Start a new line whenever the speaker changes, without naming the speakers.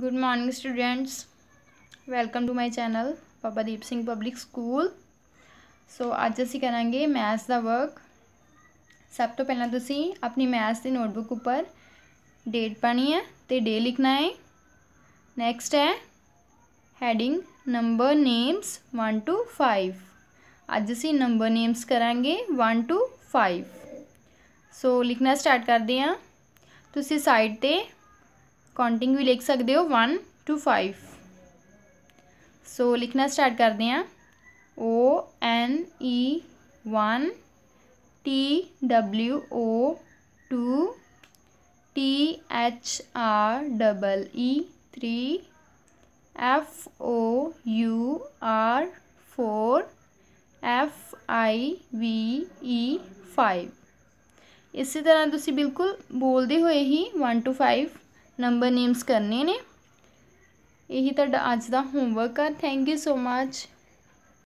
good morning students welcome to my channel Baba Deep Singh public school so ਅੱਜ ਅਸੀਂ ਕਰਾਂਗੇ math ਦਾ work ਸਭ ਤੋਂ ਪਹਿਲਾਂ ਤੁਸੀਂ ਆਪਣੀ ਮੈਥ ਦੀ ਨੋਟਬੁੱਕ ਉੱਪਰ ਡੇਟ ਪਾਣੀ ਹੈ ਤੇ ਡੇ ਲਿਖਣਾ ਹੈ ਨੈਕਸਟ ਹੈ ਹੈਡਿੰਗ ਨੰਬਰ ਨੇਮਸ 1 ਟੂ 5 ਅੱਜ ਅਸੀਂ ਨੰਬਰ ਨੇਮਸ ਕਰਾਂਗੇ 1 ਟੂ 5 ਸੋ ਲਿਖਣਾ ਸਟਾਰਟ ਕਰਦੇ ਹਾਂ ਤੁਸੀਂ ਸਾਈਡ ਤੇ काउंटिंग भी लिख सकते हो वन टू फाइव सो लिखना स्टार्ट करते हैं O N E one T W O two T H R double E three F O U R four F I V E five इसी तरह तुम बिल्कुल बोलते हुए ही one two five number names करने ने यही तो अज का होमवर्क आ थैंक यू सो मच